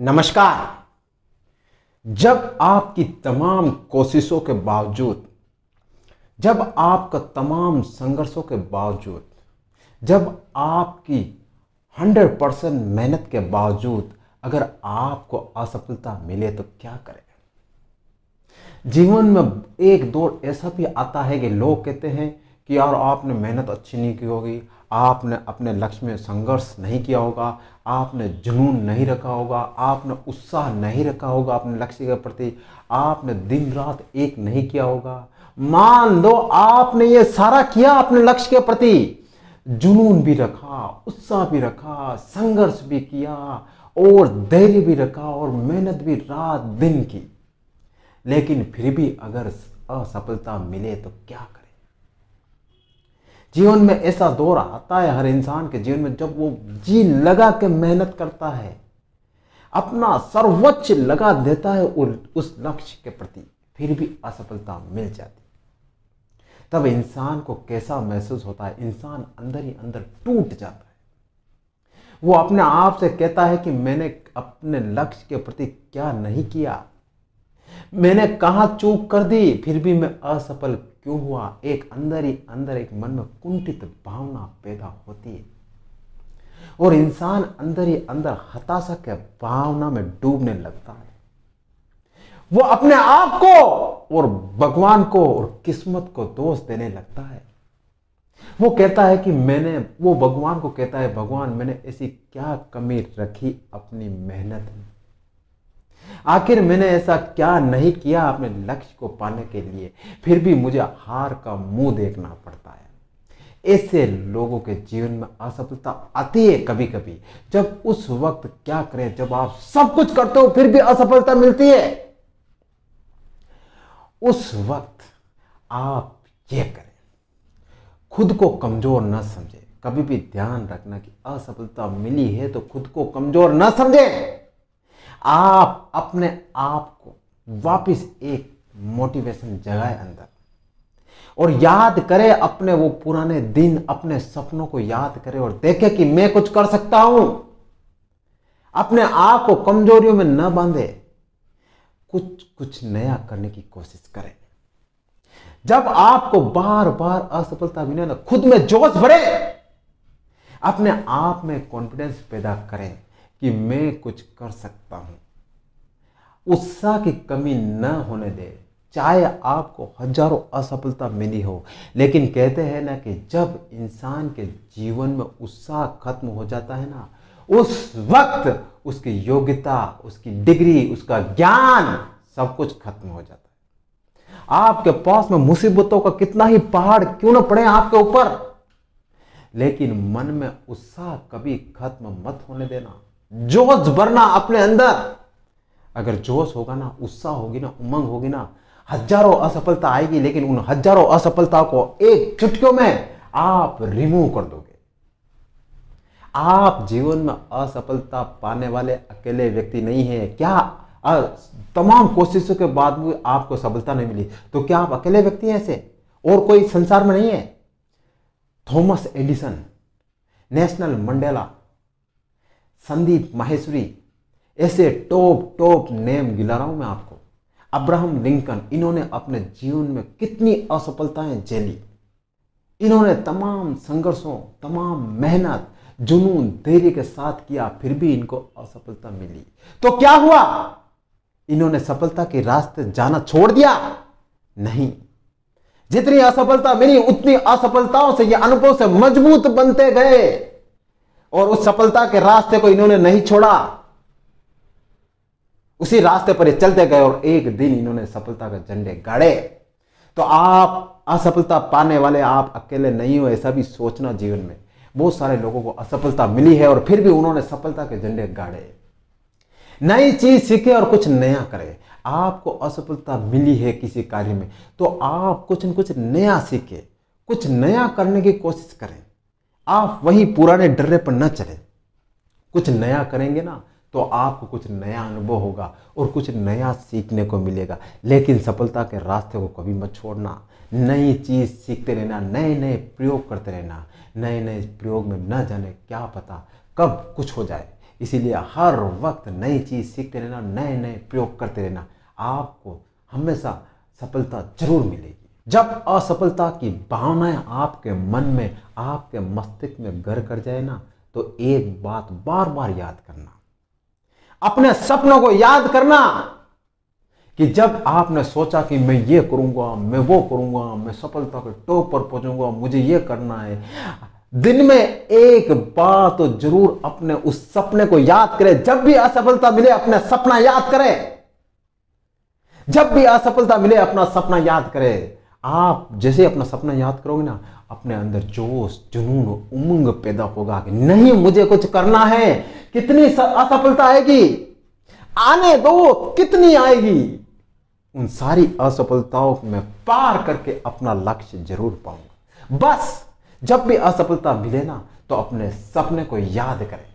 नमस्कार जब आपकी तमाम कोशिशों के बावजूद जब आपका तमाम संघर्षों के बावजूद जब आपकी 100 परसेंट मेहनत के बावजूद अगर आपको असफलता मिले तो क्या करें जीवन में एक दौर ऐसा भी आता है कि लोग कहते हैं कि यार आपने मेहनत अच्छी नहीं की होगी आपने अपने लक्ष्य में संघर्ष नहीं किया होगा आपने जुनून नहीं रखा होगा आपने उत्साह नहीं रखा होगा अपने लक्ष्य के प्रति आपने दिन रात एक नहीं किया होगा मान लो आपने ये सारा किया अपने लक्ष्य के प्रति जुनून भी रखा उत्साह भी रखा संघर्ष भी किया और धैर्य भी रखा और मेहनत भी रात दिन की लेकिन फिर भी अगर असफलता मिले तो क्या करें जीवन में ऐसा दौर आता है हर इंसान के जीवन में जब वो जी लगा के मेहनत करता है अपना सर्वोच्च लगा देता है उस लक्ष्य के प्रति फिर भी असफलता मिल जाती तब इंसान को कैसा महसूस होता है इंसान अंदर ही अंदर टूट जाता है वो अपने आप से कहता है कि मैंने अपने लक्ष्य के प्रति क्या नहीं किया मैंने कहा चूक कर दी फिर भी मैं असफल क्यों हुआ एक अंदर ही अंदर एक मन में कुंठित भावना पैदा होती है और इंसान अंदर ही अंदर हताशा के भावना में डूबने लगता है वो अपने आप को और भगवान को और किस्मत को दोष देने लगता है वो कहता है कि मैंने वो भगवान को कहता है भगवान मैंने ऐसी क्या कमी रखी अपनी मेहनत में आखिर मैंने ऐसा क्या नहीं किया अपने लक्ष्य को पाने के लिए फिर भी मुझे हार का मुंह देखना पड़ता है ऐसे लोगों के जीवन में असफलता आती है कभी कभी जब उस वक्त क्या करें जब आप सब कुछ करते हो फिर भी असफलता मिलती है उस वक्त आप ये करें खुद को कमजोर ना समझे कभी भी ध्यान रखना कि असफलता मिली है तो खुद को कमजोर ना समझें आप अपने आप को वापस एक मोटिवेशन जगाए अंदर और याद करें अपने वो पुराने दिन अपने सपनों को याद करें और देखें कि मैं कुछ कर सकता हूं अपने आप को कमजोरियों में न बांधे कुछ कुछ नया करने की कोशिश करें जब आपको बार बार असफलता मिले ना खुद में जोश भरे अपने आप में कॉन्फिडेंस पैदा करें कि मैं कुछ कर सकता हूं उत्साह की कमी न होने दे चाहे आपको हजारों असफलता मिली हो लेकिन कहते हैं ना कि जब इंसान के जीवन में उत्साह खत्म हो जाता है ना उस वक्त उसकी योग्यता उसकी डिग्री उसका ज्ञान सब कुछ खत्म हो जाता है आपके पास में मुसीबतों का कितना ही पहाड़ क्यों ना पड़े आपके ऊपर लेकिन मन में उत्साह कभी खत्म मत होने देना जोश भरना अपने अंदर अगर जोश होगा ना उत्साह होगी ना उमंग होगी ना हजारों असफलता आएगी लेकिन उन हजारों असफलता को एक चुटकियों में आप रिमूव कर दोगे आप जीवन में असफलता पाने वाले अकेले व्यक्ति नहीं है क्या तमाम कोशिशों के बाद भी आपको सफलता नहीं मिली तो क्या आप अकेले व्यक्ति हैं ऐसे और कोई संसार में नहीं है Thomas Edison Nelson Mandela Sandeep Maheshwari ऐसे टॉप टॉप नेम गिला रहा हूं मैं आपको अब्राहम लिंकन इन्होंने अपने जीवन में कितनी असफलताएं झेली इन्होंने तमाम संघर्षों तमाम मेहनत जुनून धैर्य के साथ किया फिर भी इनको असफलता मिली तो क्या हुआ इन्होंने सफलता के रास्ते जाना छोड़ दिया नहीं जितनी असफलता मिली उतनी असफलताओं से ये अनुभव से मजबूत बनते गए और उस सफलता के रास्ते को इन्होंने नहीं छोड़ा उसी रास्ते पर ये चलते गए और एक दिन इन्होंने सफलता के झंडे गाड़े तो आप असफलता पाने वाले आप अकेले नहीं हो ऐसा भी सोचना जीवन में बहुत सारे लोगों को असफलता मिली है और फिर भी उन्होंने सफलता के झंडे गाड़े नई चीज सीखे और कुछ नया करें आपको असफलता मिली है किसी कार्य में तो आप कुछ न कुछ नया सीखे कुछ नया करने की कोशिश करें आप वही पुराने डर्रे पर न चले कुछ नया करेंगे ना तो आपको कुछ नया अनुभव होगा और कुछ नया सीखने को मिलेगा लेकिन सफलता के रास्ते को कभी मत छोड़ना नई चीज़ सीखते रहना नए नए प्रयोग करते रहना नए नए प्रयोग में न जाने क्या पता कब कुछ हो जाए इसीलिए हर वक्त नई चीज़ सीखते रहना नए नए प्रयोग करते रहना आपको हमेशा सफलता जरूर मिलेगी जब असफलता की भावनाएं आपके मन में आपके मस्तिष्क में घर कर जाए ना तो एक बात बार बार याद करना अपने सपनों को याद करना कि जब आपने सोचा कि मैं ये करूंगा मैं वो करूंगा मैं सफलता के टॉप पर पहुंचूंगा मुझे ये करना है दिन में एक बार तो जरूर अपने उस सपने को याद करें जब भी असफलता मिले अपना सपना याद करें जब भी असफलता मिले अपना सपना याद करें आप जैसे अपना सपना याद करोगे ना अपने अंदर जोश जुनून उमंग पैदा होगा कि नहीं मुझे कुछ करना है कितनी असफलता आएगी आने दो कितनी आएगी उन सारी असफलताओं में पार करके अपना लक्ष्य जरूर पाऊंगा बस जब भी असफलता मिले ना तो अपने सपने को याद करें